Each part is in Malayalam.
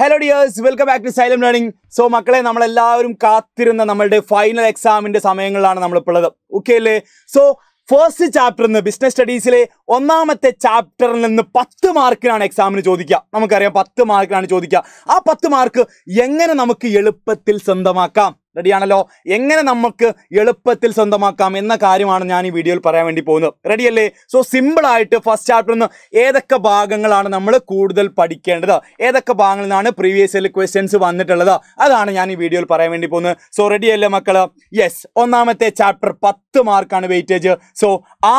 hello dears welcome back to Xylem learning so മക്കളെ നമ്മളെല്ലാവരും കാത്തിരുന്ന നമ്മളുടെ ഫൈനൽ എക്സാമിൻ്റെ സമയങ്ങളിലാണ് നമ്മളിപ്പോഴത് ഓക്കെ അല്ലേ സോ ഫസ്റ്റ് ചാപ്റ്ററിൽ നിന്ന് ബിസിനസ് സ്റ്റഡീസിലെ ഒന്നാമത്തെ ചാപ്റ്ററിൽ നിന്ന് പത്ത് മാർക്കിനാണ് എക്സാമിന് ചോദിക്കുക നമുക്കറിയാം പത്ത് മാർക്കിനാണ് ചോദിക്കുക ആ പത്ത് മാർക്ക് എങ്ങനെ നമുക്ക് എളുപ്പത്തിൽ സ്വന്തമാക്കാം റെഡിയാണല്ലോ എങ്ങനെ നമുക്ക് എളുപ്പത്തിൽ സ്വന്തമാക്കാം എന്ന കാര്യമാണ് ഞാൻ ഈ വീഡിയോയിൽ പറയാൻ വേണ്ടി പോകുന്നത് റെഡിയല്ലേ സോ സിമ്പിളായിട്ട് ഫസ്റ്റ് ചാപ്റ്ററിൽ നിന്ന് ഏതൊക്കെ ഭാഗങ്ങളാണ് നമ്മൾ കൂടുതൽ പഠിക്കേണ്ടത് ഏതൊക്കെ ഭാഗങ്ങളിൽ നിന്നാണ് പ്രീവിയസ് ഇയർ ക്വസ്റ്റ്യൻസ് വന്നിട്ടുള്ളത് അതാണ് ഞാൻ ഈ വീഡിയോയിൽ പറയാൻ വേണ്ടി പോകുന്നത് സോ റെഡിയല്ലേ മക്കൾ യെസ് ഒന്നാമത്തെ ചാപ്റ്റർ പത്ത് മാർക്കാണ് വെയിറ്റേജ് സോ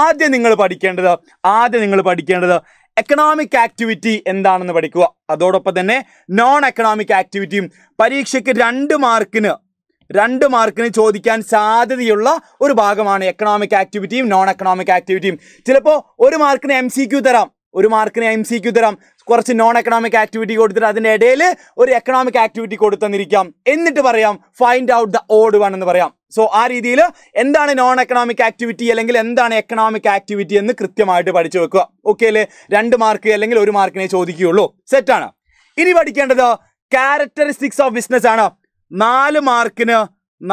ആദ്യം നിങ്ങൾ പഠിക്കേണ്ടത് ആദ്യം നിങ്ങൾ പഠിക്കേണ്ടത് എക്കണോമിക് ആക്ടിവിറ്റി എന്താണെന്ന് പഠിക്കുക അതോടൊപ്പം തന്നെ നോൺ എക്കണോമിക് ആക്ടിവിറ്റിയും പരീക്ഷയ്ക്ക് രണ്ട് മാർക്കിന് രണ്ട് മാർക്കിന് ചോദിക്കാൻ സാധ്യതയുള്ള ഒരു ഭാഗമാണ് എക്കണോമിക് ആക്ടിവിറ്റിയും നോൺ എക്കണോമിക് ആക്ടിവിറ്റിയും ചിലപ്പോൾ ഒരു മാർക്കിന് എം സി തരാം ഒരു മാർക്കിന് എം സി തരാം കുറച്ച് നോൺ എക്കണോമിക് ആക്ടിവിറ്റി കൊടുത്തിട്ട് അതിൻ്റെ ഇടയിൽ ഒരു എക്കണോമിക് ആക്ടിവിറ്റി കൊടുത്തെന്നിരിക്കാം എന്നിട്ട് പറയാം find out the odd one എന്ന് പറയാം സോ ആ രീതിയിൽ എന്താണ് നോൺ എക്കണോമിക് ആക്ടിവിറ്റി അല്ലെങ്കിൽ എന്താണ് എക്കണോമിക് ആക്ടിവിറ്റി എന്ന് കൃത്യമായിട്ട് പഠിച്ചു വെക്കുക ഓക്കെ അല്ലേ രണ്ട് മാർക്ക് അല്ലെങ്കിൽ ഒരു മാർക്കിനെ ചോദിക്കുകയുള്ളൂ സെറ്റാണ് ഇനി പഠിക്കേണ്ടത് ക്യാരക്ടറിസ്റ്റിക്സ് ഓഫ് ബിസിനസ് ആണ് നാല് മാർക്കിന്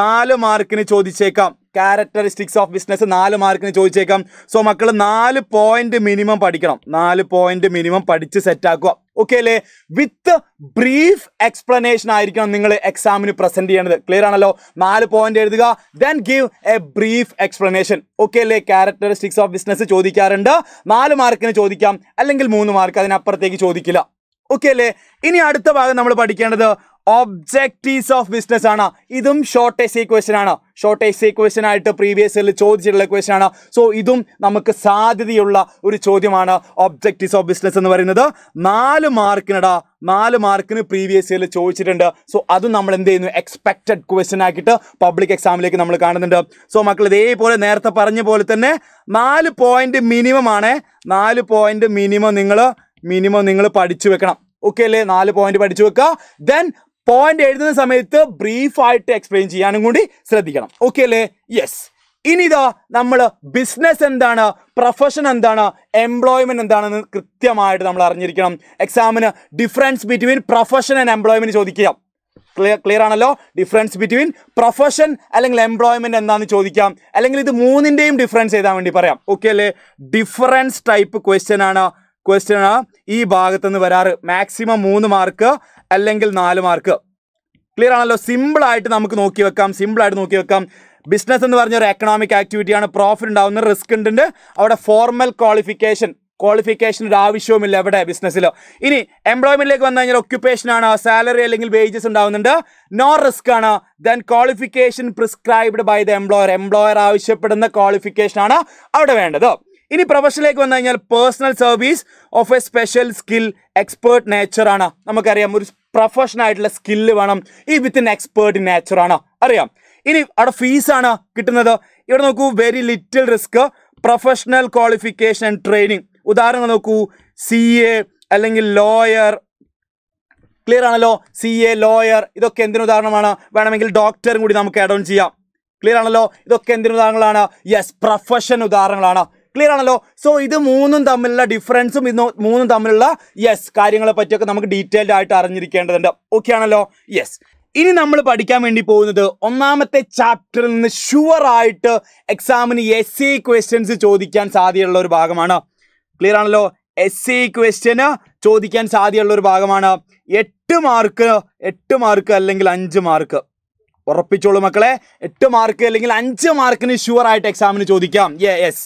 നാല് മാർക്കിന് ചോദിച്ചേക്കാം ക്യാരക്ടറിസ്റ്റിക്സ് ഓഫ് ബിസിനസ് നാല് മാർക്കിന് ചോദിച്ചേക്കാം സോ മക്കൾ നാല് പോയിന്റ് മിനിമം പഠിക്കണം നാല് പോയിന്റ് മിനിമം പഠിച്ച് ആക്കുക ഓക്കെ അല്ലേ വിത്ത് ബ്രീഫ് എക്സ്പ്ലനേഷൻ ആയിരിക്കണം നിങ്ങൾ എക്സാമിന് പ്രസന്റ് ചെയ്യേണ്ടത് ക്ലിയർ ആണല്ലോ നാല് പോയിന്റ് എഴുതുക then give a brief explanation okay അല്ലേ ക്യാരക്ടറിസ്റ്റിക്സ് ഓഫ് ബിസിനസ് ചോദിക്കാറുണ്ട് നാല് മാർക്കിന് ചോദിക്കാം അല്ലെങ്കിൽ മൂന്ന് മാർക്ക് അതിനപ്പുറത്തേക്ക് ചോദിക്കില്ല ഓക്കെ അല്ലേ ഇനി അടുത്ത ഭാഗം നമ്മൾ പഠിക്കേണ്ടത് ഒബ്ജക്റ്റീവ്സ് ഓഫ് ബിസിനസ് ആണ് ഇതും ഷോർട്ടേജ് ഇക്വേഷൻ ആണ് ഷോർട്ടേജ് ഇക്വേഷൻ ആയിട്ട് പ്രീവിയസ് ഇയറിൽ ചോദിച്ചിട്ടുള്ള ക്വസ്റ്റൻ ആണ് സോ ഇതും നമുക്ക് സാധ്യതയുള്ള ഒരു ചോദ്യമാണ് ഒബ്ജക്റ്റീവ്സ് ഓഫ് ബിസിനസ് എന്ന് പറയുന്നത് നാല് മാർക്കിനടാ നാല് മാർക്കിന് പ്രീവിയസ് ഇയറിൽ ചോദിച്ചിട്ടുണ്ട് സോ അതും നമ്മൾ എന്ത് ചെയ്യുന്നു എക്സ്പെക്റ്റഡ് ക്വസ്റ്റൻ ആക്കിയിട്ട് പബ്ലിക് എക്സാമിലേക്ക് നമ്മൾ കാണുന്നുണ്ട് സോ മക്കൾ ഇതേപോലെ നേരത്തെ പറഞ്ഞ പോലെ തന്നെ നാല് പോയിന്റ് മിനിമം ആണ് നാല് പോയിന്റ് മിനിമം നിങ്ങൾ മിനിമം നിങ്ങൾ പഠിച്ചു വെക്കണം ഓക്കെ അല്ലേ നാല് പോയിന്റ് പഠിച്ചു വെക്കുക ദെൻ പോയിന്റ് എഴുതുന്ന സമയത്ത് ബ്രീഫായിട്ട് എക്സ്പ്ലെയിൻ ചെയ്യാനും കൂടി ശ്രദ്ധിക്കണം ഓക്കെ അല്ലേ യെസ് ഇനി ഇതാ നമ്മൾ ബിസിനസ് എന്താണ് പ്രൊഫഷൻ എന്താണ് എംപ്ലോയ്മെന്റ് എന്താണെന്ന് കൃത്യമായിട്ട് നമ്മൾ അറിഞ്ഞിരിക്കണം എക്സാമിന് difference between profession and employment ചോദിക്കുക ക്ലിയർ ക്ലിയർ ആണല്ലോ ഡിഫറൻസ് ബിറ്റ്വീൻ പ്രൊഫഷൻ അല്ലെങ്കിൽ എംപ്ലോയ്മെന്റ് എന്താണെന്ന് ചോദിക്കാം അല്ലെങ്കിൽ ഇത് മൂന്നിൻ്റെയും ഡിഫറൻസ് ചെയ്താൽ വേണ്ടി പറയാം ഓക്കെ അല്ലേ ഡിഫറൻസ് ടൈപ്പ് ക്വസ്റ്റ്യൻ ആണ് ക്വസ്റ്റ്യൻ ഈ ഭാഗത്തുനിന്ന് വരാറ് മാക്സിമം മൂന്ന് മാർക്ക് അല്ലെങ്കിൽ നാല് മാർക്ക് ക്ലിയർ ആണല്ലോ സിമ്പിളായിട്ട് നമുക്ക് നോക്കി വെക്കാം സിമ്പിളായിട്ട് നോക്കി വെക്കാം ബിസിനസ് എന്ന് പറഞ്ഞ ഒരു എക്കണോമിക് ആക്ടിവിറ്റിയാണ് പ്രോഫിറ്റ് ഉണ്ടാകുന്ന റിസ്ക് ഉണ്ട് അവിടെ ഫോർമൽ ക്വാളിഫിക്കേഷൻ ക്വാളിഫിക്കേഷൻ ഒരു ആവശ്യവുമില്ല എവിടെ ബിസിനസ്സിലോ ഇനി എംപ്ലോയ്മെന്റിലേക്ക് വന്നു കഴിഞ്ഞാൽ ഒക്യുപ്പേഷൻ ആണ് സാലറി അല്ലെങ്കിൽ വേജസ് ഉണ്ടാവുന്നുണ്ട് നോ റിസ്ക് ആണ് then qualification prescribed by the employer employer ആവശ്യപ്പെടുന്ന ക്വാളിഫിക്കേഷൻ ആണ് അവിടെ വേണ്ടത് ഇനി പ്രൊഫഷനിലേക്ക് വന്നു കഴിഞ്ഞാൽ personal service of a special skill expert നേച്ചറാണ് നമുക്കറിയാം ഒരു പ്രൊഫഷണൽ ആയിട്ടുള്ള സ്കില്ല് വേണം ഈ വിത്ത് ഇൻ എക്സ്പേർട്ട് നേച്ചറാണ് അറിയാം ഇനി അവിടെ ഫീസാണ് കിട്ടുന്നത് ഇവിടെ നോക്കൂ very little risk professional qualification and training ഉദാഹരണം നോക്കൂ സി എ അല്ലെങ്കിൽ ലോയർ ക്ലിയർ ആണല്ലോ സി എ ലോയർ ഇതൊക്കെ എന്തിനു ഉദാഹരണമാണ് വേണമെങ്കിൽ ഡോക്ടറും കൂടി നമുക്ക് ആഡ് ഓൺ ചെയ്യാം ക്ലിയർ ആണല്ലോ ഇതൊക്കെ എന്തിനു ഉദാഹരണങ്ങളാണ് യെസ് പ്രൊഫഷൻ ഉദാഹരണങ്ങളാണ് ക്ലിയർ ആണല്ലോ സോ ഇത് മൂന്നും തമ്മിലുള്ള ഡിഫറൻസും ഇന്ന് മൂന്നും തമ്മിലുള്ള യെസ് കാര്യങ്ങളെ പറ്റിയൊക്കെ നമുക്ക് ഡീറ്റെയിൽഡ് ആയിട്ട് അറിഞ്ഞിരിക്കേണ്ടതുണ്ട് ഓക്കെ ആണല്ലോ യെസ് ഇനി നമ്മൾ പഠിക്കാൻ വേണ്ടി പോകുന്നത് ഒന്നാമത്തെ ചാപ്റ്ററിൽ നിന്ന് ഷുവർ ആയിട്ട് എക്സാമിന് എസ് സി ക്വസ്റ്റ്യൻസ് ചോദിക്കാൻ സാധ്യതയുള്ള ഒരു ഭാഗമാണ് ക്ലിയർ ആണല്ലോ എസ് സി ക്വസ്റ്റ്യന് ചോദിക്കാൻ സാധ്യതയുള്ള ഒരു ഭാഗമാണ് എട്ട് മാർക്ക് എട്ട് മാർക്ക് അല്ലെങ്കിൽ അഞ്ച് മാർക്ക് ഉറപ്പിച്ചോളൂ മക്കളെ എട്ട് മാർക്ക് അല്ലെങ്കിൽ അഞ്ച് മാർക്കിന് ഷുവർ ആയിട്ട് എക്സാമിന് ചോദിക്കാം യെസ്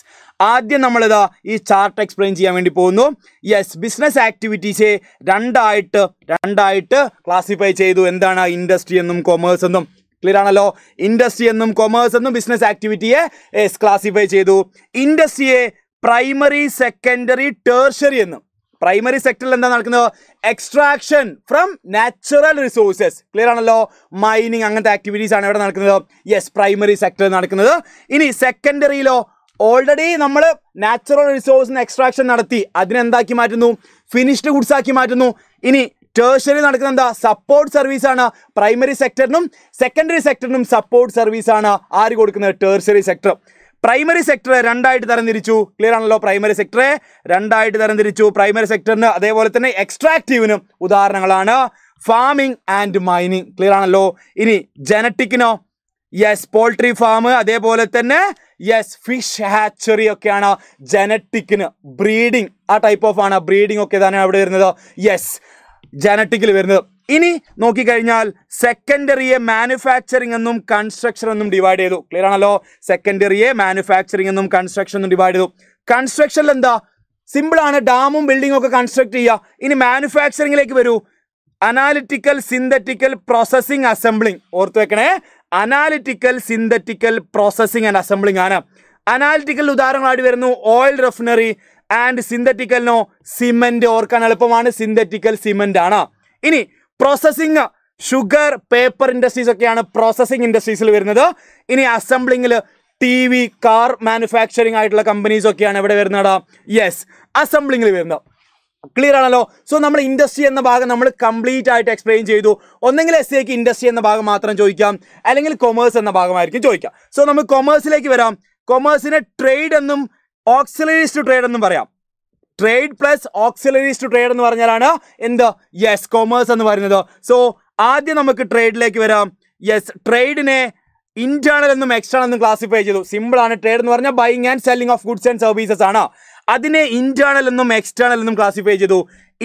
ആദ്യം നമ്മളിതാ ഈ ചാർട്ട് എക്സ്പ്ലെയിൻ ചെയ്യാൻ വേണ്ടി പോകുന്നു യെസ് ബിസിനസ് ആക്ടിവിറ്റീസ് രണ്ടായിട്ട് രണ്ടായിട്ട് ക്ലാസിഫൈ ചെയ്തു എന്താണ് ഇൻഡസ്ട്രി എന്നും കൊമേഴ്സ് എന്നും ക്ലിയർ ആണല്ലോ ഇൻഡസ്ട്രി എന്നും കൊമേഴ്സ് എന്നും ബിസിനസ് ആക്ടിവിറ്റിയെ ക്ലാസിഫൈ ചെയ്തു ഇൻഡസ്ട്രിയെ പ്രൈമറി സെക്കൻഡറി ടേർഷറി എന്നും പ്രൈമറി സെക്ടറിൽ എന്താ നടക്കുന്നത് extraction from natural resources clear ആണല്ലോ മൈനിങ് അങ്ങനത്തെ ആക്ടിവിറ്റീസ് ആണ് ഇവിടെ നടക്കുന്നത് യെസ് പ്രൈമറി സെക്ടറിൽ നടക്കുന്നത് ഇനി സെക്കൻഡറിയിലോ ഓൾറെഡി നമ്മൾ നാച്ചുറൽ റിസോഴ്സിന് എക്സ്ട്രാക്ഷൻ നടത്തി അതിനെന്താക്കി മാറ്റുന്നു ഫിനിഷ്ഡ് ഗുഡ്സ് ആക്കി മാറ്റുന്നു ഇനി ടേഴ്സറി നടക്കുന്ന എന്താ സപ്പോർട്ട് സർവീസ് ആണ് പ്രൈമറി സെക്ടറിനും സെക്കൻഡറി സെക്ടറിനും സപ്പോർട്ട് സർവീസ് ആണ് ആര് കൊടുക്കുന്നത് ടേഴ്സറി സെക്ടർ പ്രൈമറി സെക്ടറെ രണ്ടായിട്ട് തരംതിരിച്ചു ക്ലിയർ ആണല്ലോ പ്രൈമറി സെക്ടറെ രണ്ടായിട്ട് തരംതിരിച്ചു പ്രൈമറി സെക്ടറിന് അതേപോലെ തന്നെ എക്സ്ട്രാക്റ്റീവിനും ഉദാഹരണങ്ങളാണ് ഫാമിംഗ് ആൻഡ് മൈനിങ് ക്ലിയർ ആണല്ലോ ഇനി ജനറ്റിക്കിനോ യെസ് പോൾട്രി ഫാം അതേപോലെ തന്നെ യെസ് ഫിഷ് ഹാച്ചറി ഒക്കെയാണ് ജനറ്റിക്കിന് ബ്രീഡിങ് ആ ടൈപ്പ് ഓഫ് ആണ് ബ്രീഡിംഗ് ഒക്കെ തന്നെ അവിടെ വരുന്നത് യെസ് ജനറ്റിക്കിൽ വരുന്നത് ഇനി നോക്കിക്കഴിഞ്ഞാൽ സെക്കൻഡറിയെ മാനുഫാക്ചറിംഗ് എന്നും കൺസ്ട്രക്ഷൻ എന്നും ഡിവൈഡ് ചെയ്തു ക്ലിയർ ആണല്ലോ സെക്കൻഡറിയെ മാനുഫാക്ചറിംഗ് എന്നും കൺസ്ട്രക്ഷൻ എന്നും ഡിവൈഡ് ചെയ്തു കൺസ്ട്രക്ഷനിൽ എന്താ സിമ്പിളാണ് ഡാമും ബിൽഡിംഗും ഒക്കെ കൺസ്ട്രക്ട് ചെയ്യുക ഇനി മാനുഫാക്ചറിങ്ങിലേക്ക് വരൂ അനാലിറ്റിക്കൽ സിന്തറ്റിക്കൽ പ്രോസസ്സിംഗ് അസംബ്ലിംഗ് ഓർത്ത് വെക്കണേ analytical synthetical processing and assembling ആണ് അനാലിറ്റിക്കൽ ഉദാഹരണമായിട്ട് വരുന്നു ഓയിൽ റഫിനറി ആൻഡ് സിന്തറ്റിക്കലിനോ സിമെൻ്റ് ഓർക്കാൻ എളുപ്പമാണ് സിന്തറ്റിക്കൽ സിമെൻ്റ് ആണ് ഇനി പ്രോസസ്സിങ് ഷുഗർ പേപ്പർ ഇൻഡസ്ട്രീസ് ഒക്കെയാണ് പ്രോസസ്സിംഗ് ഇൻഡസ്ട്രീസിൽ വരുന്നത് ഇനി അസംബ്ലിങ്ങിൽ ടി വി കാർ മാനുഫാക്ചറിംഗ് ആയിട്ടുള്ള കമ്പനീസ് ഒക്കെയാണ് ഇവിടെ വരുന്നത് യെസ് അസംബ്ലിങ്ങിൽ വരുന്നത് ക്ലിയർ ആണല്ലോ സോ നമ്മൾ ഇൻഡസ്ട്രി എന്ന ഭാഗം നമ്മൾ കംപ്ലീറ്റ് ആയിട്ട് എക്സ്പ്ലെയിൻ ചെയ്തു ഒന്നെങ്കിൽ എസ് സിക്ക് ഇൻഡസ്ട്രി എന്ന ഭാഗം മാത്രം ചോദിക്കാം അല്ലെങ്കിൽ കൊമേഴ്സ് എന്ന ഭാഗമായിരിക്കും ചോദിക്കാം സോ നമുക്ക് കൊമേഴ്സിലേക്ക് വരാം കൊമേഴ്സിനെ ട്രേഡ് എന്നും ഓക്സിലറീസ് ടു ട്രേഡ് എന്നും പറയാം trade plus auxiliaries to trade എന്ന് പറഞ്ഞാലാണ് എന്ത് യെസ് കൊമേഴ്സ് എന്ന് പറയുന്നത് സോ ആദ്യം നമുക്ക് ട്രേഡിലേക്ക് വരാം യെസ് ട്രേഡിനെ ഇന്റേണൽ എന്നും എക്സ്റ്റേണൽ എന്നും ക്ലാസിഫൈ ചെയ്തു സിമ്പിൾ ആണ് ട്രേഡ് എന്ന് പറഞ്ഞാൽ buying and selling of goods and services ആണ് അതിനെ ഇന്റേണൽ എന്നും എക്സ്റ്റേണൽ എന്നും ക്ലാസിഫൈ ചെയ്തു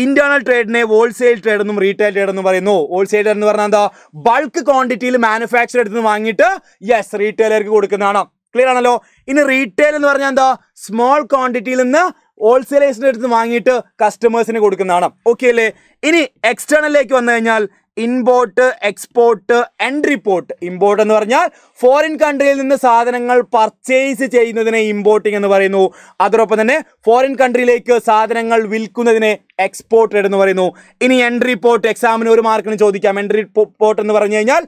ഇന്റേണൽ ട്രേഡിനെ ഹോൾസെയിൽ ട്രേഡ് എന്നും റീറ്റെയിൽ ട്രേഡ് എന്നും പറയുന്നു ഹോൾസെയിൽ ട്രേഡ് എന്ന് പറഞ്ഞാൽ എന്താ ബൾക്ക് ക്വാണ്ടിറ്റിയിൽ മാനുഫാക്ചർ എടുത്ത് വാങ്ങിയിട്ട് യെസ് റീറ്റെയിലേക്ക് കൊടുക്കുന്നതാണ് ക്ലിയർ ആണല്ലോ ഇനി റീറ്റെയിൽ എന്ന് പറഞ്ഞാൽ എന്താ സ്മോൾ ക്വാണ്ടിറ്റിയിൽ നിന്ന് ഹോൾസെയിലേഴ്സിൻ്റെ അടുത്ത് വാങ്ങിയിട്ട് കസ്റ്റമേഴ്സിന് കൊടുക്കുന്നതാണ് ഓക്കെ അല്ലേ ഇനി എക്സ്റ്റേണലിലേക്ക് വന്നു കഴിഞ്ഞാൽ import export entry port import എന്ന് പറഞ്ഞാൽ ഫോറിൻ കൺട്രിയിൽ നിന്ന് സാധനങ്ങൾ പർച്ചേസ് ചെയ്യുന്നതിനെ ഇമ്പോർട്ടിംഗ് എന്ന് പറയുന്നു അതോടൊപ്പം തന്നെ ഫോറിൻ കൺട്രിയിലേക്ക് സാധനങ്ങൾ വിൽക്കുന്നതിനെ എക്സ്പോർട്ട് എന്ന് പറയുന്നു ഇനി എൻട്രി പോർട്ട് എക്സാമിന് ഒരു മാർക്കിന് ചോദിക്കാം എൻട്രി പോർട്ട് എന്ന് പറഞ്ഞു കഴിഞ്ഞാൽ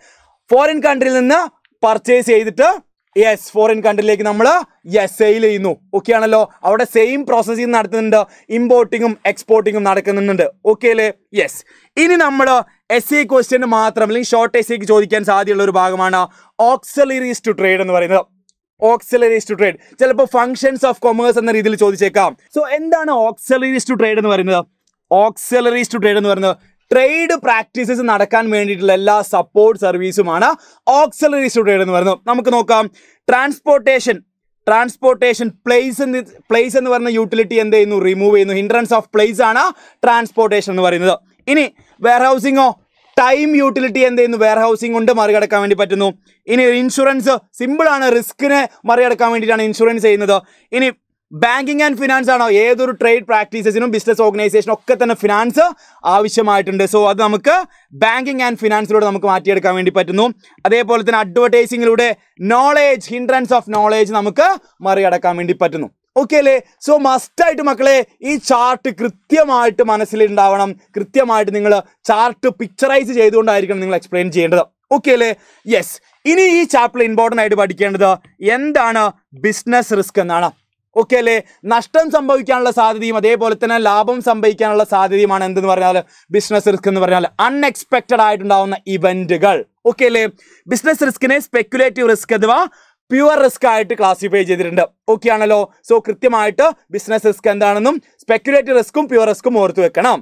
ഫോറിൻ കൺട്രിയിൽ നിന്ന് പർച്ചേസ് ചെയ്തിട്ട് യെസ് ഫോറിൻ കൺട്രിയിലേക്ക് നമ്മൾ യെസ് സെയിൽ ചെയ്യുന്നു ഓക്കെ ആണല്ലോ അവിടെ സെയിം പ്രോസസ്സിങ് നടത്തുന്നുണ്ട് ഇമ്പോർട്ടിങ്ങും എക്സ്പോർട്ടിങ്ങും നടക്കുന്നുണ്ട് ഓക്കെ അല്ലേ യെസ് ഇനി നമ്മൾ എസ് സി ക്വസ്റ്റ്യന് മാത്രം അല്ലെങ്കിൽ ഷോർട്ട് എസ് സിക്ക് ചോദിക്കാൻ സാധ്യതയുള്ള ഒരു ഭാഗമാണ് ഓക്സലറീസ് ടു ട്രേഡ് എന്ന് പറയുന്നത് ഓക്സലറീസ് ടു ട്രേഡ് ചിലപ്പോൾ ഫംഗ്ഷൻസ് ഓഫ് കൊമേഴ്സ് എന്ന രീതിയിൽ ചോദിച്ചേക്കാം സോ എന്താണ് ഓക്സലറീസ് ടു ട്രേഡ് എന്ന് പറയുന്നത് ഓക്സലറീസ് ടു ട്രേഡ് എന്ന് പറയുന്നത് ട്രേഡ് പ്രാക്ടീസസ് നടക്കാൻ വേണ്ടിയിട്ടുള്ള എല്ലാ സപ്പോർട്ട് സർവീസുമാണ് ഓക്സലറി സ്റ്റുഡിയോ എന്ന് പറയുന്നത് നമുക്ക് നോക്കാം ട്രാൻസ്പോർട്ടേഷൻ ട്രാൻസ്പോർട്ടേഷൻ പ്ലേസ് എന്ന് പ്ലേസ് എന്ന് പറഞ്ഞ യൂട്ടിലിറ്റി എന്ത് ചെയ്യുന്നു റിമൂവ് ചെയ്യുന്നു ഹിൻഡ്രൻസ് ഓഫ് പ്ലേസ് ആണ് ട്രാൻസ്പോർട്ടേഷൻ എന്ന് പറയുന്നത് ഇനി വെയർ ടൈം യൂട്ടിലിറ്റി എന്ത് ചെയ്യുന്നു വെയർ ഹൗസിംഗ് കൊണ്ട് മറികടക്കാൻ വേണ്ടി പറ്റുന്നു ഇനി ഇൻഷുറൻസ് സിമ്പിളാണ് റിസ്കിനെ മറികടക്കാൻ വേണ്ടിയിട്ടാണ് ഇൻഷുറൻസ് ചെയ്യുന്നത് ഇനി ബാങ്കിങ് ആൻഡ് ഫിനാൻസ് ആണോ ഏതൊരു ട്രേഡ് പ്രാക്ടീസസിനും ബിസിനസ് ഓർഗനൈസേഷനും ഒക്കെ തന്നെ ഫിനാൻസ് ആവശ്യമായിട്ടുണ്ട് സോ അത് നമുക്ക് ബാങ്കിങ് ആൻഡ് ഫിനാൻസിലൂടെ നമുക്ക് മാറ്റിയെടുക്കാൻ വേണ്ടി പറ്റുന്നു അതേപോലെ തന്നെ അഡ്വർടൈസിങ്ങിലൂടെ നോളേജ് ഹിൻഡ്രൻസ് ഓഫ് നോളേജ് നമുക്ക് മറികടക്കാൻ വേണ്ടി പറ്റുന്നു ഓക്കെ അല്ലേ സോ മസ്റ്റായിട്ട് മക്കളെ ഈ ചാർട്ട് കൃത്യമായിട്ട് മനസ്സിലുണ്ടാവണം കൃത്യമായിട്ട് നിങ്ങൾ ചാർട്ട് പിക്ചറൈസ് ചെയ്തുകൊണ്ടായിരിക്കണം നിങ്ങൾ എക്സ്പ്ലെയിൻ ചെയ്യേണ്ടത് ഓക്കെ അല്ലേ യെസ് ഇനി ഈ ചാപ്റ്റർ ഇമ്പോർട്ടൻ്റ് ആയിട്ട് പഠിക്കേണ്ടത് എന്താണ് ബിസിനസ് റിസ്ക് എന്നാണ് ഓക്കെ അല്ലേ നഷ്ടം സംഭവിക്കാനുള്ള സാധ്യതയും അതേപോലെ തന്നെ ലാഭം സംഭവിക്കാനുള്ള സാധ്യതയുമാണ് എന്തെന്ന് പറഞ്ഞാൽ ബിസിനസ് റിസ്ക് എന്ന് പറഞ്ഞാൽ അൺഎക്സ്പെക്റ്റഡ് ആയിട്ടുണ്ടാവുന്ന ഇവന്റുകൾ ഓക്കെ അല്ലേ ബിസിനസ് റിസ്കിനെ സ്പെക്കുലേറ്റീവ് റിസ്ക് അഥവാ പ്യുവർ റിസ്ക് ആയിട്ട് ക്ലാസിഫൈ ചെയ്തിട്ടുണ്ട് ഓക്കെ ആണല്ലോ സോ കൃത്യമായിട്ട് ബിസിനസ് റിസ്ക് എന്താണെന്നും സ്പെക്കുലേറ്റീവ് റിസ്ക്കും പ്യുവർ റിസ്ക്കും ഓർത്തു വെക്കണം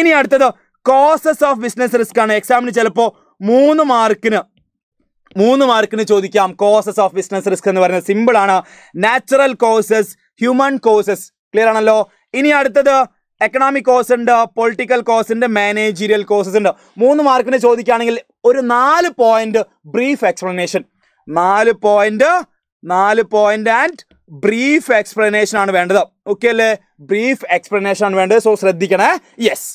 ഇനി അടുത്തത് കോസസ് ഓഫ് ബിസിനസ് റിസ്ക് ആണ് എക്സാമിന് ചിലപ്പോൾ മൂന്ന് മാർക്കിന് മൂന്ന് മാർക്കിന് ചോദിക്കാം കോസസ് ഓഫ് ബിസിനസ് റിസ്ക് എന്ന് പറയുന്നത് സിമ്പിൾ ആണ് natural causes human causes clear ആണല്ലോ ഇനി അടുത്തത് എക്കണോമിക് കോസ് ഉണ്ട് പൊളിറ്റിക്കൽ കോസ് ഉണ്ട് മാനേജീരിയൽ കോസസ് ഉണ്ട് മൂന്ന് മാർക്കിന് ചോദിക്കുകയാണെങ്കിൽ ഒരു നാല് പോയിന്റ് ബ്രീഫ് എക്സ്പ്ലനേഷൻ നാല് പോയിന്റ് നാല് പോയിന്റ് ആൻഡ് ബ്രീഫ് എക്സ്പ്ലനേഷൻ ആണ് വേണ്ടത് ഓക്കെ അല്ലേ ബ്രീഫ് എക്സ്പ്ലനേഷൻ ആണ് വേണ്ടത് സോ ശ്രദ്ധിക്കണേ യെസ്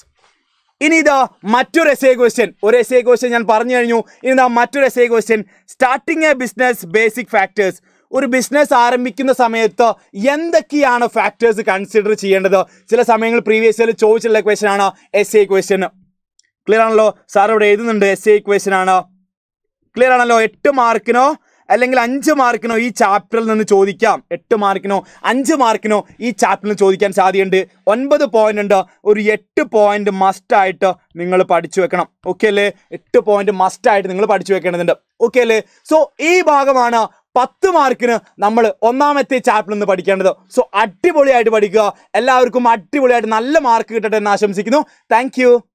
ഇനി ഇതാ മറ്റൊരു എസ് എ ക്വസ്റ്റ്യൻ ഒരു എസ് എ ക്വസ്റ്റ്യൻ ഞാൻ പറഞ്ഞു കഴിഞ്ഞു ഇനി ഇതാ മറ്റൊരു S A question starting a business basic factors ഒരു ബിസിനസ് ആരംഭിക്കുന്ന സമയത്ത് എന്തൊക്കെയാണ് ഫാക്ടേഴ്സ് കൺസിഡർ ചെയ്യേണ്ടത് ചില സമയങ്ങൾ പ്രീവിയസ് ഇയർ ചോദിച്ചിട്ടുള്ള ക്വസ്റ്റ്യൻ ആണ് എസ് എ ക്വസ്റ്റ്യൻ ക്ലിയർ ആണല്ലോ സാർ ഇവിടെ എഴുതുന്നുണ്ട് എസ് എ ക്വസ്റ്റ്യൻ ആണ് ക്ലിയർ ആണല്ലോ എട്ട് മാർക്കിനോ അല്ലെങ്കിൽ അഞ്ച് മാർക്കിനോ ഈ ചാപ്റ്ററിൽ നിന്ന് ചോദിക്കാം എട്ട് മാർക്കിനോ അഞ്ച് മാർക്കിനോ ഈ ചാപ്റ്ററിൽ ചോദിക്കാൻ സാധ്യതയുണ്ട് ഒൻപത് പോയിന്റ് ഉണ്ട് ഒരു എട്ട് പോയിന്റ് മസ്റ്റ് ആയിട്ട് നിങ്ങൾ പഠിച്ചു വെക്കണം ഓക്കെ അല്ലേ എട്ട് പോയിന്റ് മസ്റ്റ് ആയിട്ട് നിങ്ങൾ പഠിച്ചു വെക്കേണ്ടതുണ്ട് ഓക്കെ അല്ലേ സോ ഈ ഭാഗമാണ് പത്ത് മാർക്കിന് നമ്മൾ ഒന്നാമത്തെ ചാപ്റ്റർ നിന്ന് പഠിക്കേണ്ടത് സോ അടിപൊളിയായിട്ട് പഠിക്കുക എല്ലാവർക്കും അടിപൊളിയായിട്ട് നല്ല മാർക്ക് കിട്ടട്ടെ എന്ന് ആശംസിക്കുന്നു താങ്ക്